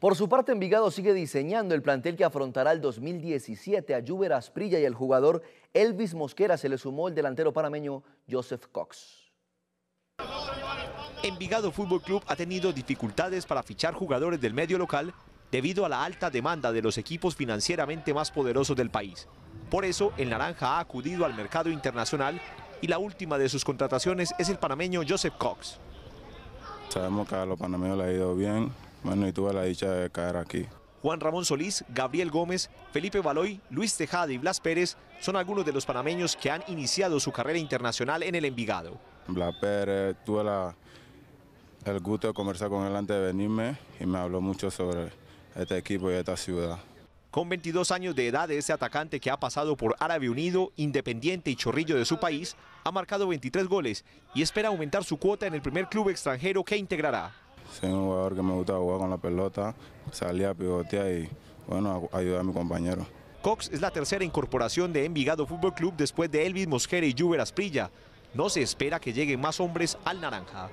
Por su parte, Envigado sigue diseñando el plantel que afrontará el 2017 a Júber Asprilla y el jugador Elvis Mosquera se le sumó el delantero panameño Joseph Cox. Envigado Fútbol Club ha tenido dificultades para fichar jugadores del medio local debido a la alta demanda de los equipos financieramente más poderosos del país. Por eso, el Naranja ha acudido al mercado internacional y la última de sus contrataciones es el panameño Joseph Cox. Sabemos que a los panameños le ha ido bien, bueno, y tuve la dicha de caer aquí. Juan Ramón Solís, Gabriel Gómez, Felipe Baloy, Luis Tejada y Blas Pérez son algunos de los panameños que han iniciado su carrera internacional en el Envigado. Blas Pérez, tuve el gusto de conversar con él antes de venirme y me habló mucho sobre este equipo y esta ciudad. Con 22 años de edad, este atacante que ha pasado por Árabe Unido, Independiente y Chorrillo de su país, ha marcado 23 goles y espera aumentar su cuota en el primer club extranjero que integrará soy un jugador que me gusta jugar con la pelota, salía a pivotear y bueno, ayudar a mi compañero. Cox es la tercera incorporación de Envigado Fútbol Club después de Elvis Mosquera y Juve Asprilla. No se espera que lleguen más hombres al naranja.